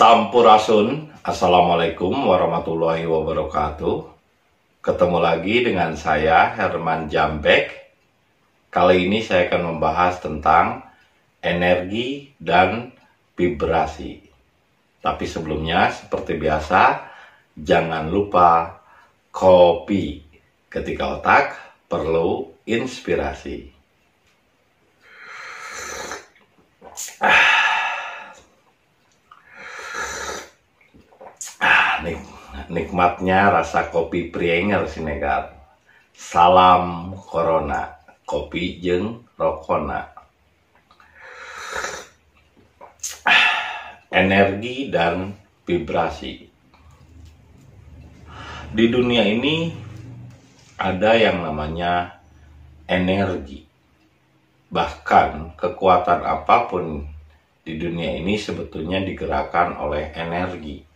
Sampurasun, Assalamualaikum warahmatullahi wabarakatuh. Ketemu lagi dengan saya Herman Jambek. Kali ini saya akan membahas tentang energi dan vibrasi. Tapi sebelumnya, seperti biasa, jangan lupa kopi. Ketika otak perlu inspirasi. Ah. nik nikmatnya rasa kopi prienger sinegar salam corona kopi jeng rokona energi dan vibrasi di dunia ini ada yang namanya energi bahkan kekuatan apapun di dunia ini sebetulnya digerakkan oleh energi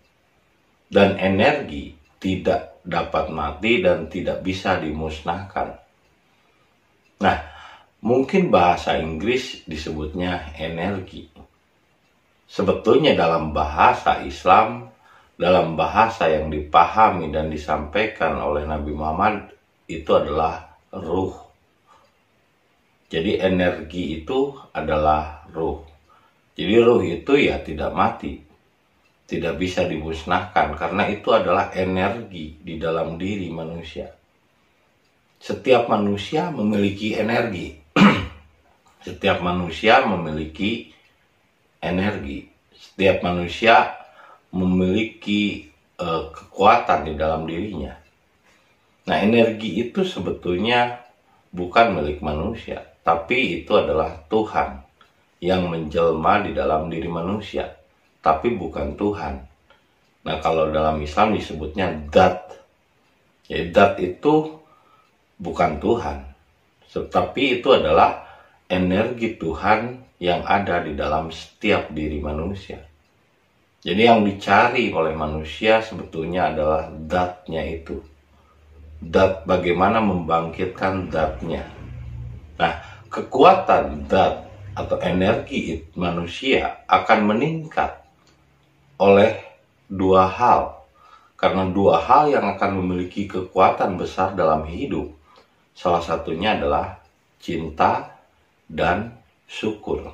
dan energi tidak dapat mati dan tidak bisa dimusnahkan. Nah, mungkin bahasa Inggris disebutnya energi. Sebetulnya dalam bahasa Islam, dalam bahasa yang dipahami dan disampaikan oleh Nabi Muhammad itu adalah ruh. Jadi energi itu adalah ruh. Jadi ruh itu ya tidak mati, tidak bisa dimusnahkan karena itu adalah energi di dalam diri manusia. Setiap manusia memiliki energi. Setiap manusia memiliki energi. Setiap manusia memiliki uh, kekuatan di dalam dirinya. Nah, energi itu sebetulnya bukan milik manusia, tapi itu adalah Tuhan yang menjelma di dalam diri manusia tapi bukan Tuhan. Nah, kalau dalam Islam disebutnya dat. Ya, dat itu bukan Tuhan. Tetapi itu adalah energi Tuhan yang ada di dalam setiap diri manusia. Jadi yang dicari oleh manusia sebetulnya adalah datnya itu. Dat bagaimana membangkitkan datnya. Nah, kekuatan dat atau energi manusia akan meningkat oleh dua hal, karena dua hal yang akan memiliki kekuatan besar dalam hidup. Salah satunya adalah cinta dan syukur.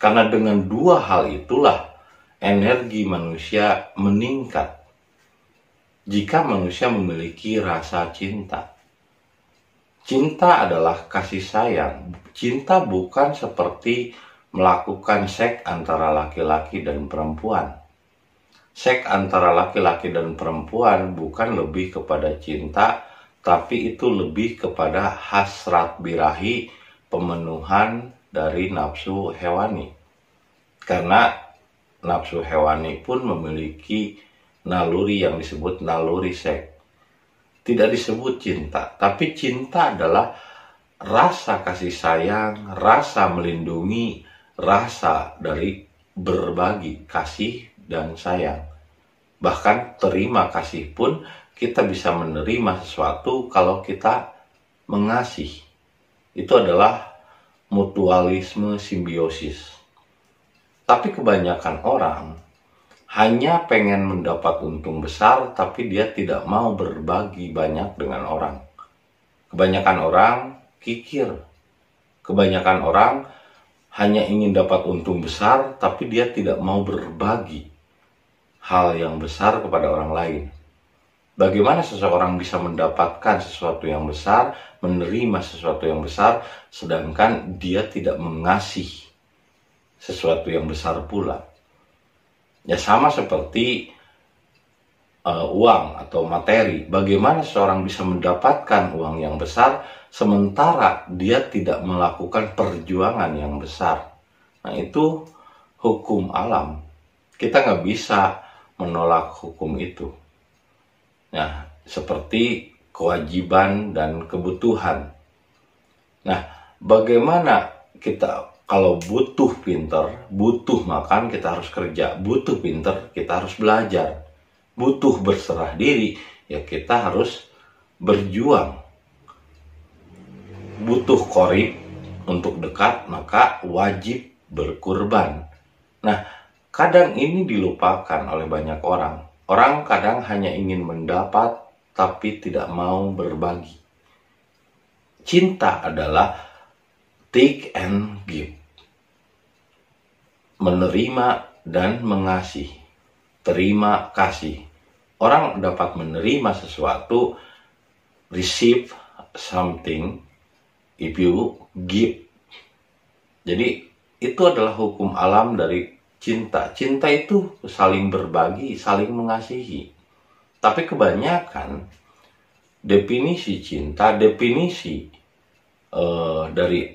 Karena dengan dua hal itulah energi manusia meningkat. Jika manusia memiliki rasa cinta, cinta adalah kasih sayang. Cinta bukan seperti melakukan seks antara laki-laki dan perempuan. Seks antara laki-laki dan perempuan bukan lebih kepada cinta, tapi itu lebih kepada hasrat birahi, pemenuhan dari nafsu hewani. Karena nafsu hewani pun memiliki naluri yang disebut naluri seks. Tidak disebut cinta, tapi cinta adalah rasa kasih sayang, rasa melindungi, rasa dari berbagi kasih dan sayang. Bahkan terima kasih pun kita bisa menerima sesuatu kalau kita mengasih Itu adalah mutualisme simbiosis. Tapi kebanyakan orang hanya pengen mendapat untung besar tapi dia tidak mau berbagi banyak dengan orang. Kebanyakan orang kikir. Kebanyakan orang hanya ingin dapat untung besar, tapi dia tidak mau berbagi hal yang besar kepada orang lain. Bagaimana seseorang bisa mendapatkan sesuatu yang besar, menerima sesuatu yang besar, sedangkan dia tidak mengasih sesuatu yang besar pula? Ya sama seperti uh, uang atau materi, bagaimana seorang bisa mendapatkan uang yang besar sementara dia tidak melakukan perjuangan yang besar. Nah, itu hukum alam. Kita nggak bisa menolak hukum itu. Nah, seperti kewajiban dan kebutuhan. Nah, bagaimana kita kalau butuh pinter, butuh makan kita harus kerja, butuh pinter kita harus belajar butuh berserah diri, ya kita harus berjuang. Butuh korib untuk dekat, maka wajib berkurban. Nah, kadang ini dilupakan oleh banyak orang. Orang kadang hanya ingin mendapat, tapi tidak mau berbagi. Cinta adalah take and give, menerima dan mengasihi terima kasih. Orang dapat menerima sesuatu, receive something if you give. Jadi itu adalah hukum alam dari cinta. Cinta itu saling berbagi, saling mengasihi. Tapi kebanyakan definisi cinta, definisi uh, dari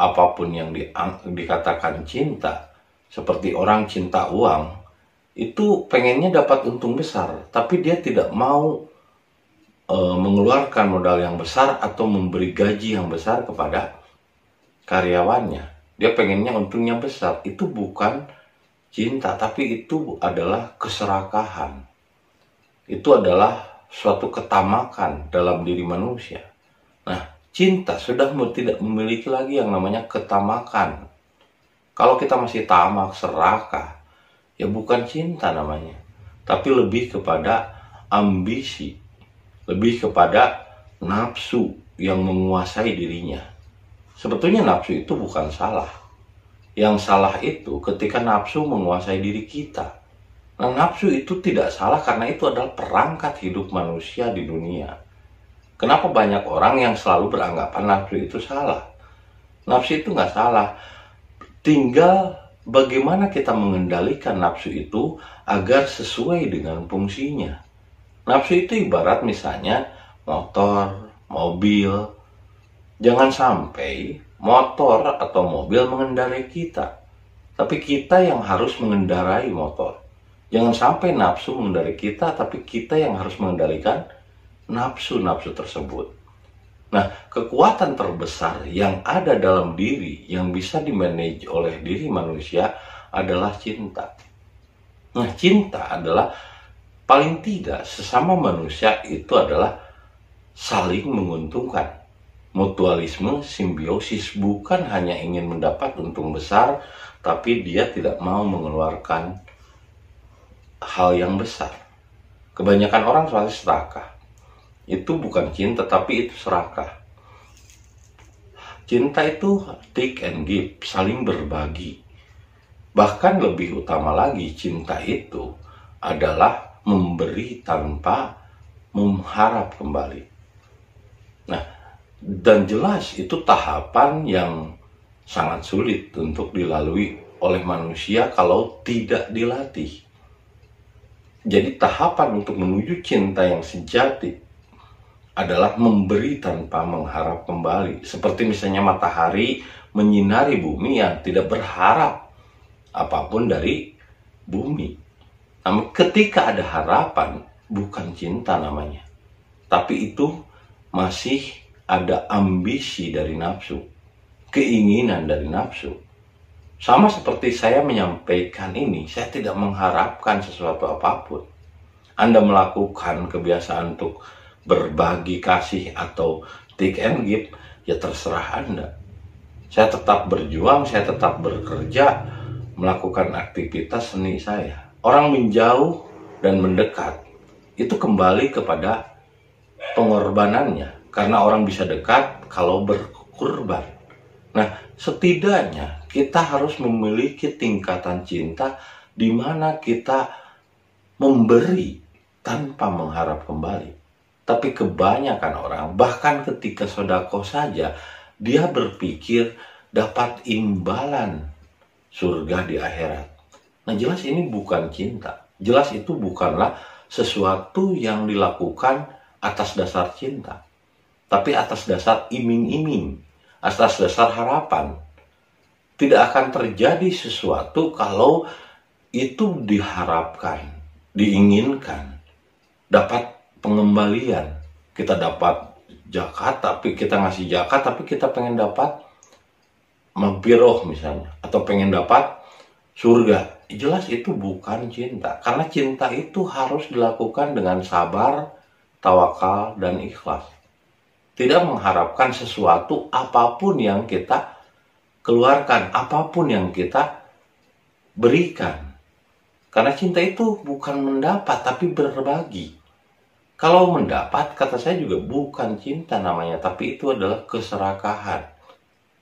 apapun yang di, dikatakan cinta, seperti orang cinta uang, itu pengennya dapat untung besar, tapi dia tidak mau e, mengeluarkan modal yang besar atau memberi gaji yang besar kepada karyawannya. Dia pengennya untungnya besar. Itu bukan cinta, tapi itu adalah keserakahan. Itu adalah suatu ketamakan dalam diri manusia. Nah, cinta sudah tidak memiliki lagi yang namanya ketamakan. Kalau kita masih tamak, serakah, ya bukan cinta namanya tapi lebih kepada ambisi lebih kepada nafsu yang menguasai dirinya sebetulnya nafsu itu bukan salah yang salah itu ketika nafsu menguasai diri kita nah nafsu itu tidak salah karena itu adalah perangkat hidup manusia di dunia kenapa banyak orang yang selalu beranggapan nafsu itu salah nafsu itu nggak salah tinggal bagaimana kita mengendalikan nafsu itu agar sesuai dengan fungsinya. Nafsu itu ibarat misalnya motor, mobil. Jangan sampai motor atau mobil mengendarai kita, tapi kita yang harus mengendarai motor. Jangan sampai nafsu mengendarai kita, tapi kita yang harus mengendalikan nafsu-nafsu tersebut. Nah, kekuatan terbesar yang ada dalam diri yang bisa dimanage oleh diri manusia adalah cinta. Nah, cinta adalah paling tidak sesama manusia itu adalah saling menguntungkan. Mutualisme simbiosis bukan hanya ingin mendapat untung besar, tapi dia tidak mau mengeluarkan hal yang besar. Kebanyakan orang selalu serakah itu bukan cinta tapi itu serakah cinta itu take and give saling berbagi bahkan lebih utama lagi cinta itu adalah memberi tanpa mengharap kembali nah dan jelas itu tahapan yang sangat sulit untuk dilalui oleh manusia kalau tidak dilatih jadi tahapan untuk menuju cinta yang sejati adalah memberi tanpa mengharap kembali. Seperti misalnya matahari menyinari bumi yang tidak berharap apapun dari bumi. Namun ketika ada harapan, bukan cinta namanya. Tapi itu masih ada ambisi dari nafsu, keinginan dari nafsu. Sama seperti saya menyampaikan ini, saya tidak mengharapkan sesuatu apapun. Anda melakukan kebiasaan untuk berbagi kasih atau take and give, ya terserah Anda. Saya tetap berjuang, saya tetap bekerja, melakukan aktivitas seni saya. Orang menjauh dan mendekat, itu kembali kepada pengorbanannya. Karena orang bisa dekat kalau berkorban. Nah, setidaknya kita harus memiliki tingkatan cinta di mana kita memberi tanpa mengharap kembali. Tapi kebanyakan orang, bahkan ketika sodako saja, dia berpikir dapat imbalan surga di akhirat. Nah jelas ini bukan cinta. Jelas itu bukanlah sesuatu yang dilakukan atas dasar cinta. Tapi atas dasar iming-iming, atas dasar harapan. Tidak akan terjadi sesuatu kalau itu diharapkan, diinginkan, dapat pengembalian kita dapat jakat tapi kita ngasih jakat tapi kita pengen dapat mampiroh misalnya atau pengen dapat surga jelas itu bukan cinta karena cinta itu harus dilakukan dengan sabar tawakal dan ikhlas tidak mengharapkan sesuatu apapun yang kita keluarkan apapun yang kita berikan karena cinta itu bukan mendapat tapi berbagi kalau mendapat, kata saya juga bukan cinta namanya, tapi itu adalah keserakahan.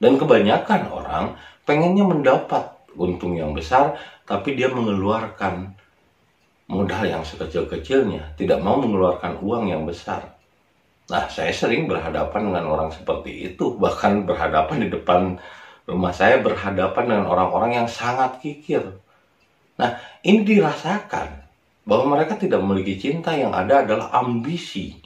Dan kebanyakan orang pengennya mendapat untung yang besar, tapi dia mengeluarkan modal yang sekecil-kecilnya, tidak mau mengeluarkan uang yang besar. Nah, saya sering berhadapan dengan orang seperti itu, bahkan berhadapan di depan rumah saya berhadapan dengan orang-orang yang sangat kikir. Nah, ini dirasakan bahwa mereka tidak memiliki cinta yang ada adalah ambisi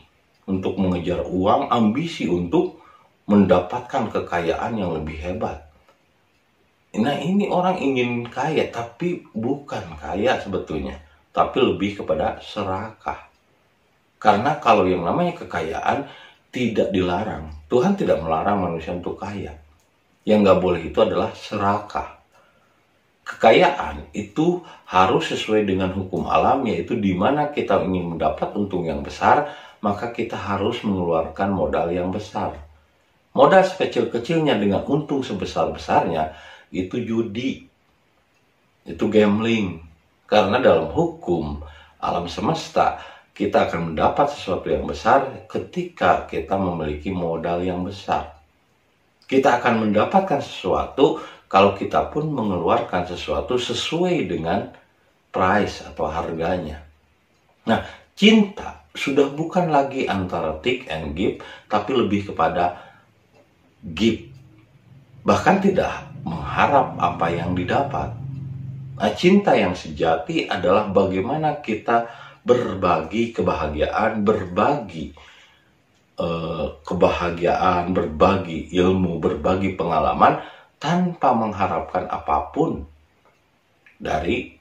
untuk mengejar uang, ambisi untuk mendapatkan kekayaan yang lebih hebat. Nah ini orang ingin kaya tapi bukan kaya sebetulnya, tapi lebih kepada serakah. Karena kalau yang namanya kekayaan tidak dilarang, Tuhan tidak melarang manusia untuk kaya. Yang nggak boleh itu adalah serakah kekayaan itu harus sesuai dengan hukum alam yaitu di mana kita ingin mendapat untung yang besar maka kita harus mengeluarkan modal yang besar modal sekecil-kecilnya dengan untung sebesar-besarnya itu judi itu gambling karena dalam hukum alam semesta kita akan mendapat sesuatu yang besar ketika kita memiliki modal yang besar kita akan mendapatkan sesuatu kalau kita pun mengeluarkan sesuatu sesuai dengan price atau harganya. Nah, cinta sudah bukan lagi antara take and give, tapi lebih kepada give. Bahkan tidak mengharap apa yang didapat. Nah, cinta yang sejati adalah bagaimana kita berbagi kebahagiaan, berbagi eh, kebahagiaan, berbagi ilmu, berbagi pengalaman tanpa mengharapkan apapun dari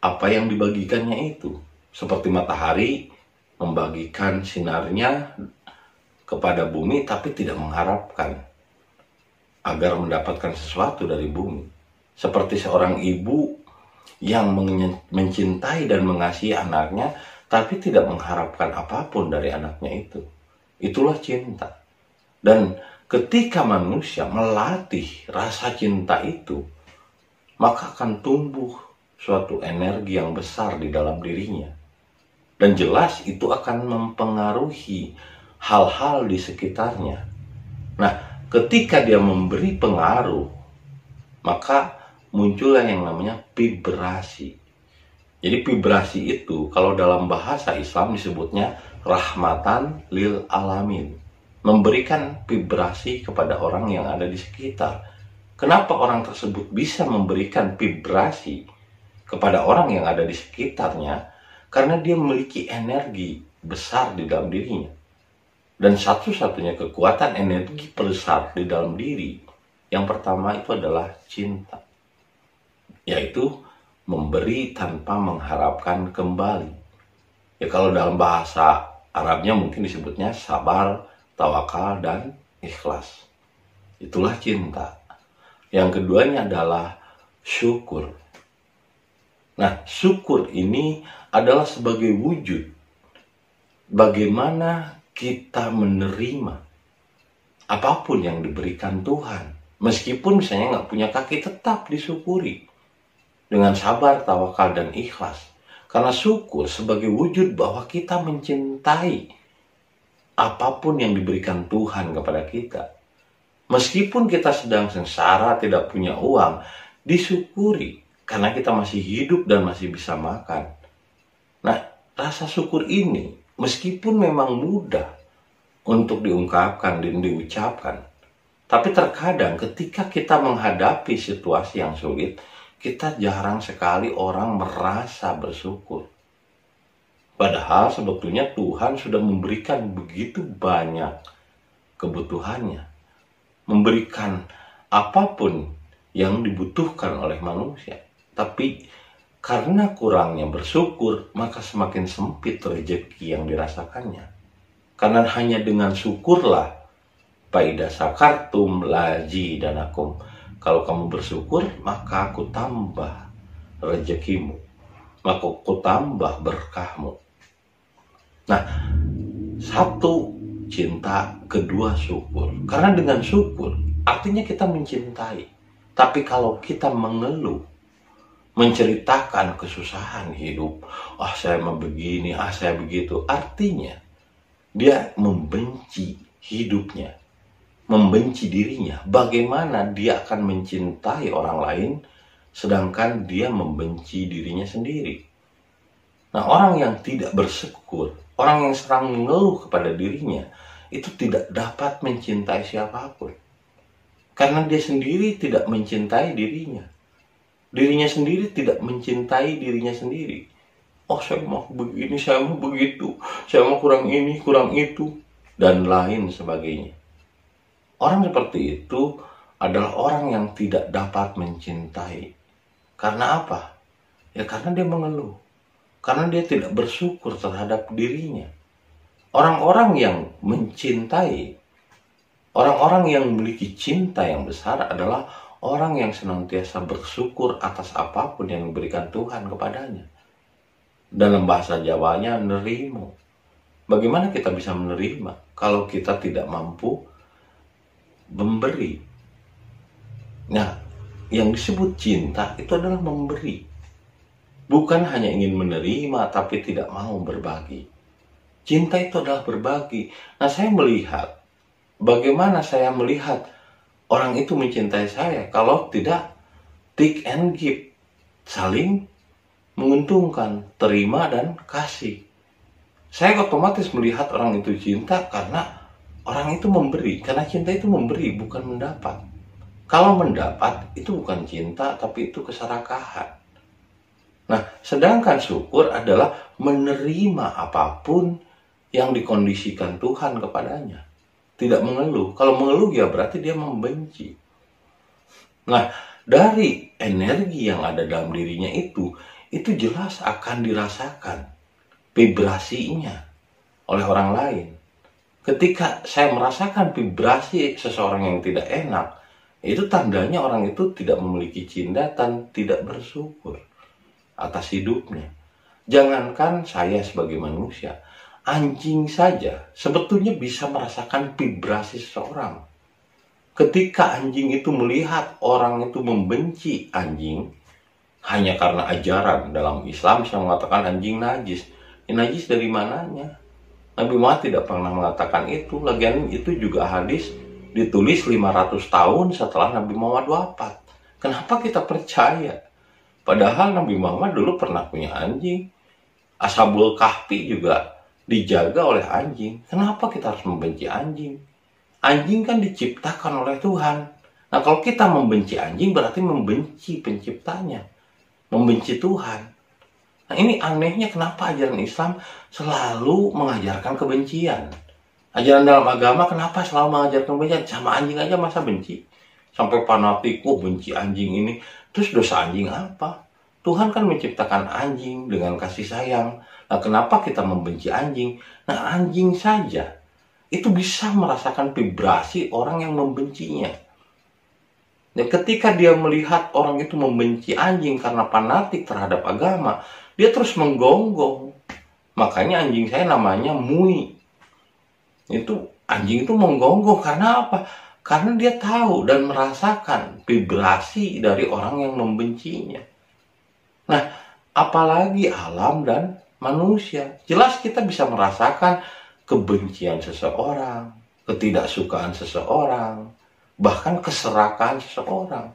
apa yang dibagikannya itu. Seperti matahari membagikan sinarnya kepada bumi tapi tidak mengharapkan agar mendapatkan sesuatu dari bumi. Seperti seorang ibu yang mencintai dan mengasihi anaknya tapi tidak mengharapkan apapun dari anaknya itu. Itulah cinta. Dan Ketika manusia melatih rasa cinta itu, maka akan tumbuh suatu energi yang besar di dalam dirinya. Dan jelas itu akan mempengaruhi hal-hal di sekitarnya. Nah, ketika dia memberi pengaruh, maka muncullah yang namanya vibrasi. Jadi vibrasi itu kalau dalam bahasa Islam disebutnya rahmatan lil alamin memberikan vibrasi kepada orang yang ada di sekitar. Kenapa orang tersebut bisa memberikan vibrasi kepada orang yang ada di sekitarnya? Karena dia memiliki energi besar di dalam dirinya. Dan satu-satunya kekuatan energi besar di dalam diri, yang pertama itu adalah cinta. Yaitu memberi tanpa mengharapkan kembali. Ya kalau dalam bahasa Arabnya mungkin disebutnya sabar tawakal, dan ikhlas. Itulah cinta. Yang keduanya adalah syukur. Nah, syukur ini adalah sebagai wujud bagaimana kita menerima apapun yang diberikan Tuhan. Meskipun misalnya nggak punya kaki, tetap disyukuri dengan sabar, tawakal, dan ikhlas. Karena syukur sebagai wujud bahwa kita mencintai apapun yang diberikan Tuhan kepada kita. Meskipun kita sedang sengsara, tidak punya uang, disyukuri karena kita masih hidup dan masih bisa makan. Nah, rasa syukur ini meskipun memang mudah untuk diungkapkan dan diucapkan, tapi terkadang ketika kita menghadapi situasi yang sulit, kita jarang sekali orang merasa bersyukur. Padahal sebetulnya Tuhan sudah memberikan begitu banyak kebutuhannya. Memberikan apapun yang dibutuhkan oleh manusia. Tapi karena kurangnya bersyukur, maka semakin sempit rejeki yang dirasakannya. Karena hanya dengan syukurlah Paida sakartum laji dan akum. Kalau kamu bersyukur, maka aku tambah rejekimu, Maka aku tambah berkahmu. Nah, satu cinta, kedua syukur. Karena dengan syukur artinya kita mencintai. Tapi kalau kita mengeluh, menceritakan kesusahan hidup, ah oh, saya mau begini, ah saya begitu, artinya dia membenci hidupnya, membenci dirinya. Bagaimana dia akan mencintai orang lain sedangkan dia membenci dirinya sendiri? Nah, orang yang tidak bersyukur Orang yang serang mengeluh kepada dirinya itu tidak dapat mencintai siapapun. Karena dia sendiri tidak mencintai dirinya. Dirinya sendiri tidak mencintai dirinya sendiri. Oh saya mau begini, saya mau begitu, saya mau kurang ini, kurang itu, dan lain sebagainya. Orang seperti itu adalah orang yang tidak dapat mencintai. Karena apa? Ya karena dia mengeluh karena dia tidak bersyukur terhadap dirinya. Orang-orang yang mencintai, orang-orang yang memiliki cinta yang besar adalah orang yang senantiasa bersyukur atas apapun yang diberikan Tuhan kepadanya. Dalam bahasa Jawanya, nerimo. Bagaimana kita bisa menerima kalau kita tidak mampu memberi? Nah, yang disebut cinta itu adalah memberi bukan hanya ingin menerima tapi tidak mau berbagi. Cinta itu adalah berbagi. Nah, saya melihat bagaimana saya melihat orang itu mencintai saya kalau tidak take and give, saling menguntungkan, terima dan kasih. Saya otomatis melihat orang itu cinta karena orang itu memberi, karena cinta itu memberi bukan mendapat. Kalau mendapat itu bukan cinta tapi itu keserakahan. Nah, sedangkan syukur adalah menerima apapun yang dikondisikan Tuhan kepadanya. Tidak mengeluh. Kalau mengeluh ya berarti dia membenci. Nah, dari energi yang ada dalam dirinya itu, itu jelas akan dirasakan vibrasinya oleh orang lain. Ketika saya merasakan vibrasi seseorang yang tidak enak, itu tandanya orang itu tidak memiliki cinta dan tidak bersyukur atas hidupnya. Jangankan saya sebagai manusia, anjing saja sebetulnya bisa merasakan vibrasi seseorang. Ketika anjing itu melihat orang itu membenci anjing hanya karena ajaran dalam Islam yang mengatakan anjing najis. Ini ya, najis dari mananya? Nabi Muhammad tidak pernah mengatakan itu. Lagian itu juga hadis ditulis 500 tahun setelah Nabi Muhammad wafat. Kenapa kita percaya Padahal Nabi Muhammad dulu pernah punya anjing. Ashabul Kahfi juga dijaga oleh anjing. Kenapa kita harus membenci anjing? Anjing kan diciptakan oleh Tuhan. Nah kalau kita membenci anjing berarti membenci penciptanya. Membenci Tuhan. Nah ini anehnya kenapa ajaran Islam selalu mengajarkan kebencian. Ajaran dalam agama kenapa selalu mengajarkan kebencian? Sama anjing aja masa benci? Sampai fanatik, oh, benci anjing ini. Terus dosa anjing apa? Tuhan kan menciptakan anjing dengan kasih sayang. Nah, kenapa kita membenci anjing? Nah, anjing saja itu bisa merasakan vibrasi orang yang membencinya. Nah, ketika dia melihat orang itu membenci anjing karena fanatik terhadap agama, dia terus menggonggong. Makanya anjing saya namanya Mui. Itu anjing itu menggonggong karena apa? karena dia tahu dan merasakan vibrasi dari orang yang membencinya. Nah, apalagi alam dan manusia. Jelas kita bisa merasakan kebencian seseorang, ketidaksukaan seseorang, bahkan keserakahan seseorang.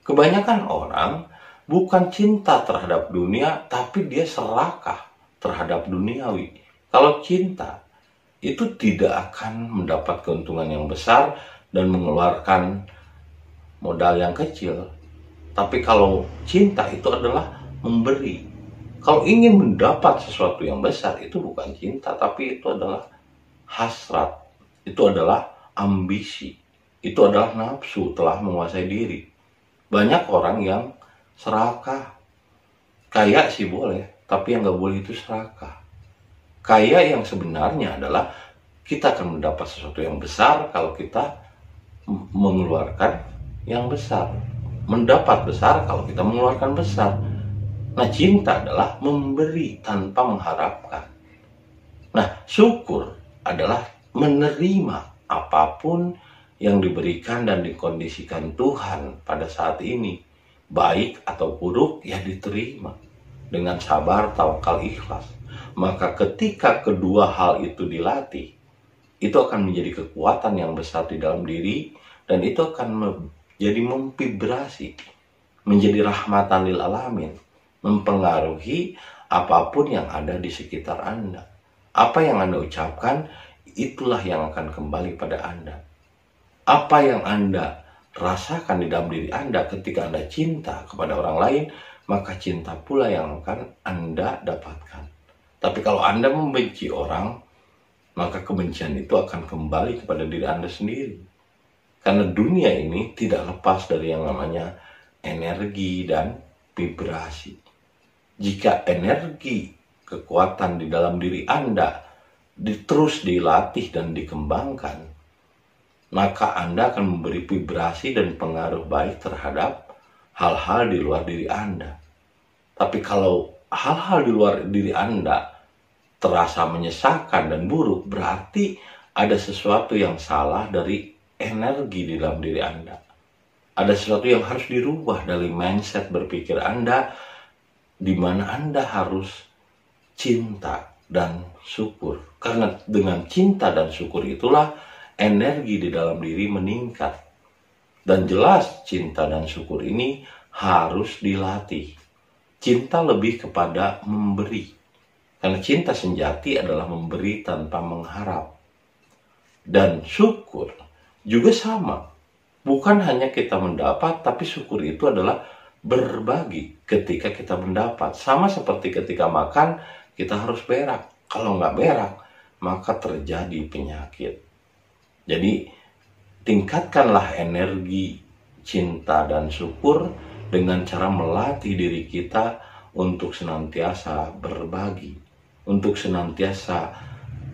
Kebanyakan orang bukan cinta terhadap dunia, tapi dia serakah terhadap duniawi. Kalau cinta itu tidak akan mendapat keuntungan yang besar dan mengeluarkan modal yang kecil. Tapi kalau cinta itu adalah memberi. Kalau ingin mendapat sesuatu yang besar itu bukan cinta, tapi itu adalah hasrat. Itu adalah ambisi. Itu adalah nafsu telah menguasai diri. Banyak orang yang serakah. Kaya sih boleh, tapi yang gak boleh itu serakah. Kaya yang sebenarnya adalah kita akan mendapat sesuatu yang besar kalau kita mengeluarkan yang besar mendapat besar kalau kita mengeluarkan besar nah cinta adalah memberi tanpa mengharapkan nah syukur adalah menerima apapun yang diberikan dan dikondisikan Tuhan pada saat ini baik atau buruk ya diterima dengan sabar tawakal ikhlas maka ketika kedua hal itu dilatih itu akan menjadi kekuatan yang besar di dalam diri dan itu akan menjadi memvibrasi menjadi rahmatan lil alamin mempengaruhi apapun yang ada di sekitar Anda apa yang Anda ucapkan itulah yang akan kembali pada Anda apa yang Anda rasakan di dalam diri Anda ketika Anda cinta kepada orang lain maka cinta pula yang akan Anda dapatkan tapi kalau Anda membenci orang maka kebencian itu akan kembali kepada diri Anda sendiri. Karena dunia ini tidak lepas dari yang namanya energi dan vibrasi. Jika energi kekuatan di dalam diri Anda terus dilatih dan dikembangkan, maka Anda akan memberi vibrasi dan pengaruh baik terhadap hal-hal di luar diri Anda. Tapi kalau hal-hal di luar diri Anda terasa menyesakan dan buruk, berarti ada sesuatu yang salah dari energi di dalam diri Anda. Ada sesuatu yang harus dirubah dari mindset berpikir Anda, di mana Anda harus cinta dan syukur. Karena dengan cinta dan syukur itulah energi di dalam diri meningkat. Dan jelas cinta dan syukur ini harus dilatih. Cinta lebih kepada memberi, karena cinta senjati adalah memberi tanpa mengharap. Dan syukur juga sama. Bukan hanya kita mendapat, tapi syukur itu adalah berbagi ketika kita mendapat. Sama seperti ketika makan, kita harus berak. Kalau nggak berak, maka terjadi penyakit. Jadi, tingkatkanlah energi cinta dan syukur dengan cara melatih diri kita untuk senantiasa berbagi untuk senantiasa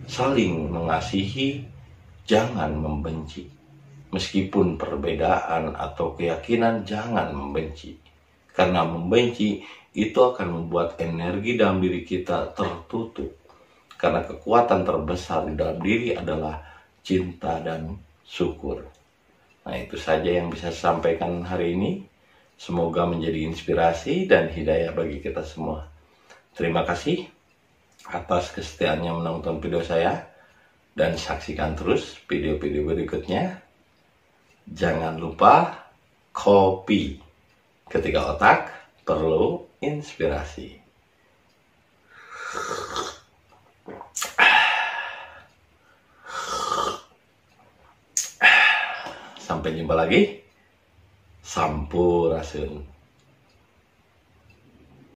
saling mengasihi, jangan membenci. Meskipun perbedaan atau keyakinan, jangan membenci, karena membenci itu akan membuat energi dalam diri kita tertutup. Karena kekuatan terbesar di dalam diri adalah cinta dan syukur. Nah, itu saja yang bisa saya sampaikan hari ini. Semoga menjadi inspirasi dan hidayah bagi kita semua. Terima kasih atas kesetiaannya menonton video saya dan saksikan terus video-video berikutnya. Jangan lupa kopi. Ketika otak perlu inspirasi. Sampai jumpa lagi. Sampurasun.